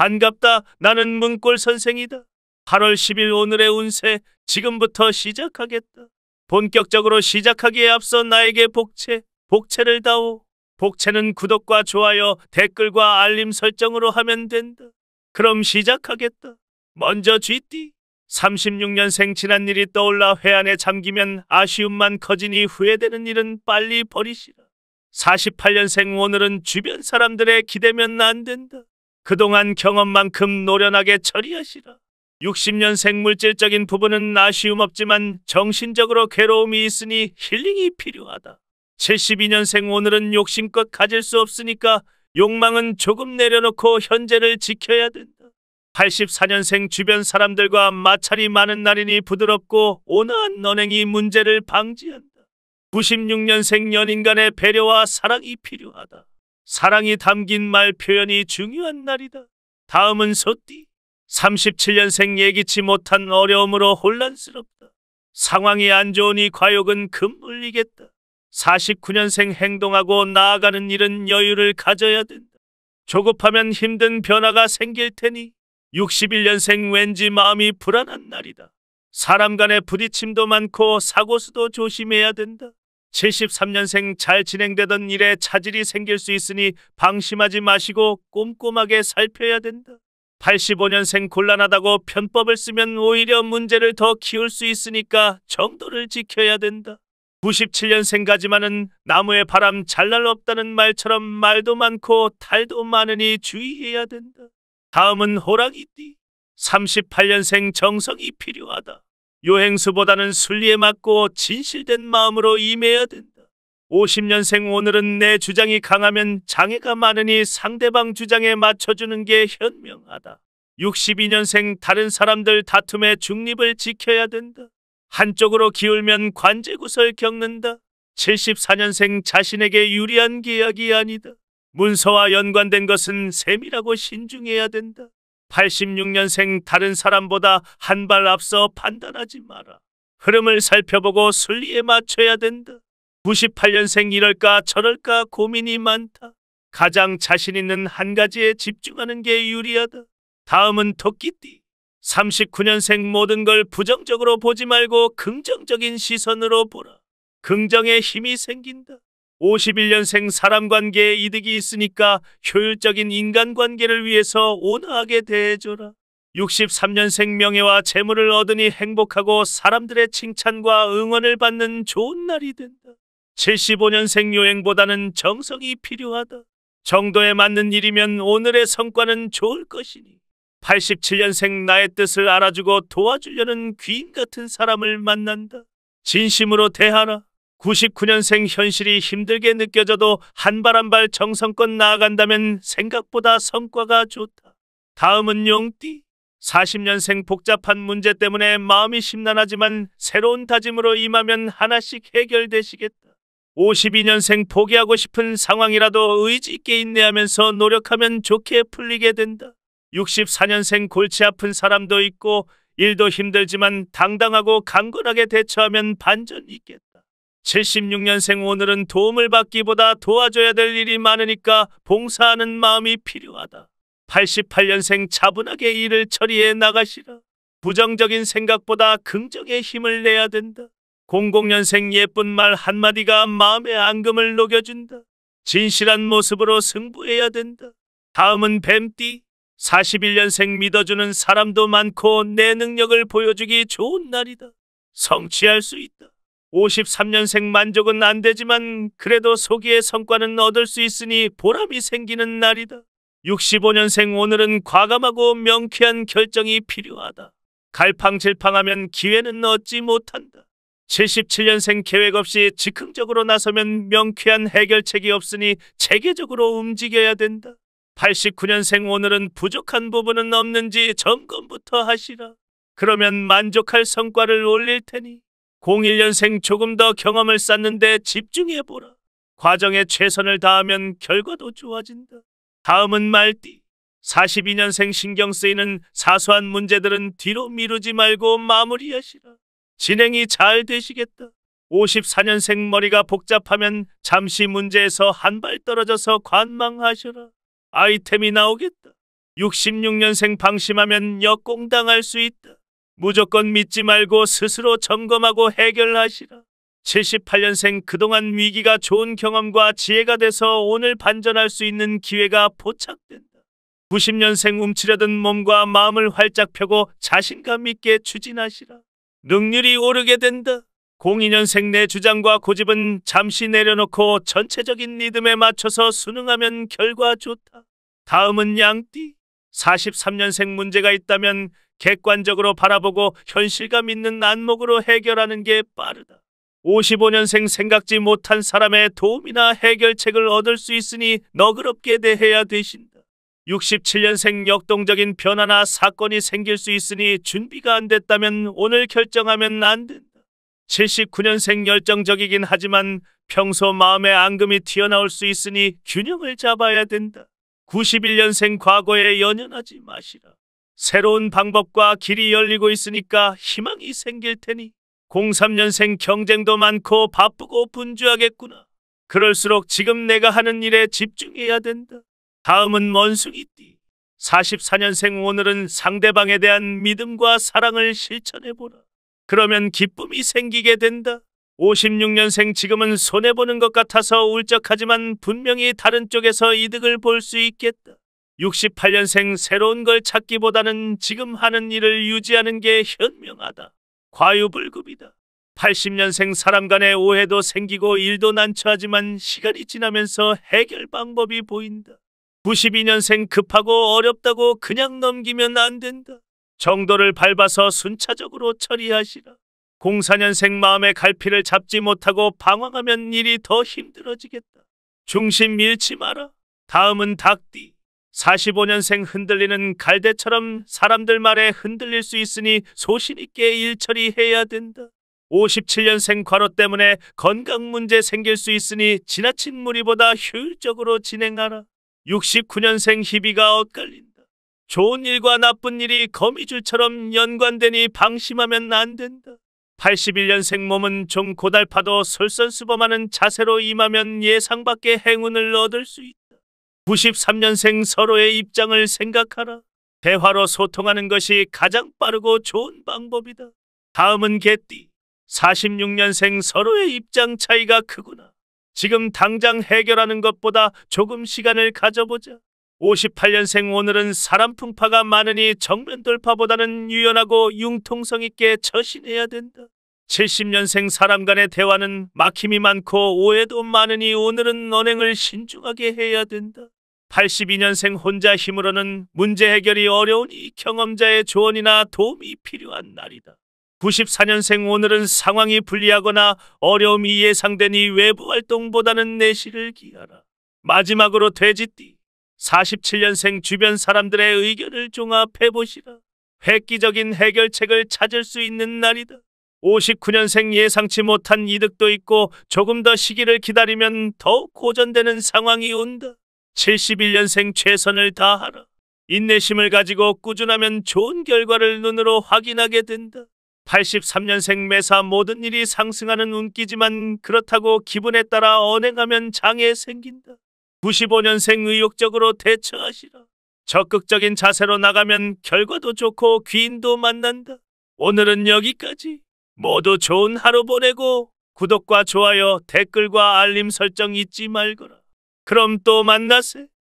반갑다. 나는 문골 선생이다. 8월 10일 오늘의 운세 지금부터 시작하겠다. 본격적으로 시작하기에 앞서 나에게 복채, 복채를 다오. 복채는 구독과 좋아요, 댓글과 알림 설정으로 하면 된다. 그럼 시작하겠다. 먼저 쥐띠. 36년생 지난 일이 떠올라 회안에 잠기면 아쉬움만 커지니 후회되는 일은 빨리 버리시라. 48년생 오늘은 주변 사람들의 기대면 안 된다. 그동안 경험만큼 노련하게 처리하시라. 60년 생물질적인 부분은 아쉬움 없지만 정신적으로 괴로움이 있으니 힐링이 필요하다. 72년생 오늘은 욕심껏 가질 수 없으니까 욕망은 조금 내려놓고 현재를 지켜야 된다. 84년생 주변 사람들과 마찰이 많은 날이니 부드럽고 온화한 언행이 문제를 방지한다. 96년생 연인간의 배려와 사랑이 필요하다. 사랑이 담긴 말 표현이 중요한 날이다. 다음은 소띠. 37년생 예기치 못한 어려움으로 혼란스럽다. 상황이 안 좋으니 과욕은 금물리겠다. 49년생 행동하고 나아가는 일은 여유를 가져야 된다. 조급하면 힘든 변화가 생길 테니 61년생 왠지 마음이 불안한 날이다. 사람 간의 부딪힘도 많고 사고수도 조심해야 된다. 73년생 잘 진행되던 일에 차질이 생길 수 있으니 방심하지 마시고 꼼꼼하게 살펴야 된다. 85년생 곤란하다고 편법을 쓰면 오히려 문제를 더 키울 수 있으니까 정도를 지켜야 된다. 97년생까지만은 나무에 바람 잘 날 없다는 말처럼 말도 많고 탈도 많으니 주의해야 된다. 다음은 호랑이띠. 38년생 정성이 필요하다. 요행수보다는 순리에 맞고 진실된 마음으로 임해야 된다. 50년생 오늘은 내 주장이 강하면 장애가 많으니 상대방 주장에 맞춰주는 게 현명하다. 62년생 다른 사람들 다툼의 중립을 지켜야 된다. 한쪽으로 기울면 관제구설 겪는다. 74년생 자신에게 유리한 계약이 아니다. 문서와 연관된 것은 세밀하고 신중해야 된다. 86년생 다른 사람보다 한 발 앞서 판단하지 마라. 흐름을 살펴보고 순리에 맞춰야 된다. 98년생 이럴까 저럴까 고민이 많다. 가장 자신 있는 한 가지에 집중하는 게 유리하다. 다음은 토끼띠. 39년생 모든 걸 부정적으로 보지 말고 긍정적인 시선으로 보라. 긍정의 힘이 생긴다. 51년생 사람관계에 이득이 있으니까 효율적인 인간관계를 위해서 온화하게 대해줘라. 63년생 명예와 재물을 얻으니 행복하고 사람들의 칭찬과 응원을 받는 좋은 날이 된다. 75년생 여행보다는 정성이 필요하다. 정도에 맞는 일이면 오늘의 성과는 좋을 것이니. 87년생 나의 뜻을 알아주고 도와주려는 귀인 같은 사람을 만난다. 진심으로 대하라. 99년생 현실이 힘들게 느껴져도 한 발 한 발 정성껏 나아간다면 생각보다 성과가 좋다. 다음은 용띠. 40년생 복잡한 문제 때문에 마음이 심란하지만 새로운 다짐으로 임하면 하나씩 해결되시겠다. 52년생 포기하고 싶은 상황이라도 의지 있게 인내하면서 노력하면 좋게 풀리게 된다. 64년생 골치 아픈 사람도 있고 일도 힘들지만 당당하고 강건하게 대처하면 반전 있겠다. 76년생 오늘은 도움을 받기보다 도와줘야 될 일이 많으니까 봉사하는 마음이 필요하다. 88년생 차분하게 일을 처리해 나가시라. 부정적인 생각보다 긍정의 힘을 내야 된다. 00년생 예쁜 말 한마디가 마음의 앙금을 녹여준다. 진실한 모습으로 승부해야 된다. 다음은 뱀띠. 41년생 믿어주는 사람도 많고 내 능력을 보여주기 좋은 날이다. 성취할 수 있다. 53년생 만족은 안 되지만 그래도 소기의 성과는 얻을 수 있으니 보람이 생기는 날이다. 65년생 오늘은 과감하고 명쾌한 결정이 필요하다. 갈팡질팡하면 기회는 얻지 못한다. 77년생 계획 없이 즉흥적으로 나서면 명쾌한 해결책이 없으니 체계적으로 움직여야 된다. 89년생 오늘은 부족한 부분은 없는지 점검부터 하시라. 그러면 만족할 성과를 올릴 테니. 01년생 조금 더 경험을 쌓는데 집중해보라. 과정에 최선을 다하면 결과도 좋아진다. 다음은 말띠. 42년생 신경 쓰이는 사소한 문제들은 뒤로 미루지 말고 마무리하시라. 진행이 잘 되시겠다. 54년생 머리가 복잡하면 잠시 문제에서 한 발 떨어져서 관망하셔라. 아이템이 나오겠다. 66년생 방심하면 역공당할 수 있다. 무조건 믿지 말고 스스로 점검하고 해결하시라. 78년생 그동안 위기가 좋은 경험과 지혜가 돼서 오늘 반전할 수 있는 기회가 포착된다. 90년생 움츠려든 몸과 마음을 활짝 펴고 자신감 있게 추진하시라. 능률이 오르게 된다. 02년생 내 주장과 고집은 잠시 내려놓고 전체적인 리듬에 맞춰서 순응하면 결과 좋다. 다음은 양띠. 43년생 문제가 있다면 객관적으로 바라보고 현실감 있는 안목으로 해결하는 게 빠르다. 55년생 생각지 못한 사람의 도움이나 해결책을 얻을 수 있으니 너그럽게 대해야 되신다. 67년생 역동적인 변화나 사건이 생길 수 있으니 준비가 안 됐다면 오늘 결정하면 안 된다. 79년생 열정적이긴 하지만 평소 마음의 앙금이 튀어나올 수 있으니 균형을 잡아야 된다. 91년생 과거에 연연하지 마시라. 새로운 방법과 길이 열리고 있으니까 희망이 생길 테니 03년생 경쟁도 많고 바쁘고 분주하겠구나. 그럴수록 지금 내가 하는 일에 집중해야 된다. 다음은 원숭이띠. 44년생 오늘은 상대방에 대한 믿음과 사랑을 실천해보라. 그러면 기쁨이 생기게 된다. 56년생 지금은 손해보는 것 같아서 울적하지만 분명히 다른 쪽에서 이득을 볼 수 있겠다. 68년생 새로운 걸 찾기보다는 지금 하는 일을 유지하는 게 현명하다. 과유불급이다. 80년생 사람 간의 오해도 생기고 일도 난처하지만 시간이 지나면서 해결 방법이 보인다. 92년생 급하고 어렵다고 그냥 넘기면 안 된다. 정도를 밟아서 순차적으로 처리하시라. 04년생 마음의 갈피를 잡지 못하고 방황하면 일이 더 힘들어지겠다. 중심 잃지 마라. 다음은 닭띠. 45년생 흔들리는 갈대처럼 사람들 말에 흔들릴 수 있으니 소신있게 일처리해야 된다. 57년생 과로 때문에 건강 문제 생길 수 있으니 지나친 무리보다 효율적으로 진행하라. 69년생 희비가 엇갈린다. 좋은 일과 나쁜 일이 거미줄처럼 연관되니 방심하면 안 된다. 81년생 몸은 좀 고달파도 솔선수범하는 자세로 임하면 예상밖의 행운을 얻을 수 있다. 93년생 서로의 입장을 생각하라. 대화로 소통하는 것이 가장 빠르고 좋은 방법이다. 다음은 개띠. 46년생 서로의 입장 차이가 크구나. 지금 당장 해결하는 것보다 조금 시간을 가져보자. 58년생 오늘은 사람 풍파가 많으니 정면 돌파보다는 유연하고 융통성 있게 처신해야 된다. 70년생 사람 간의 대화는 막힘이 많고 오해도 많으니 오늘은 언행을 신중하게 해야 된다. 82년생 혼자 힘으로는 문제 해결이 어려우니 경험자의 조언이나 도움이 필요한 날이다. 94년생 오늘은 상황이 불리하거나 어려움이 예상되니 외부 활동보다는 내실을 기하라. 마지막으로 돼지띠. 47년생 주변 사람들의 의견을 종합해보시라. 획기적인 해결책을 찾을 수 있는 날이다. 59년생 예상치 못한 이득도 있고 조금 더 시기를 기다리면 더욱 고전되는 상황이 온다. 71년생 최선을 다하라. 인내심을 가지고 꾸준하면 좋은 결과를 눈으로 확인하게 된다. 83년생 매사 모든 일이 상승하는 운기지만 그렇다고 기분에 따라 언행하면 장애 생긴다. 95년생 의욕적으로 대처하시라. 적극적인 자세로 나가면 결과도 좋고 귀인도 만난다. 오늘은 여기까지. 모두 좋은 하루 보내고 구독과 좋아요, 댓글과 알림 설정 잊지 말거라. 그럼 또 만나세.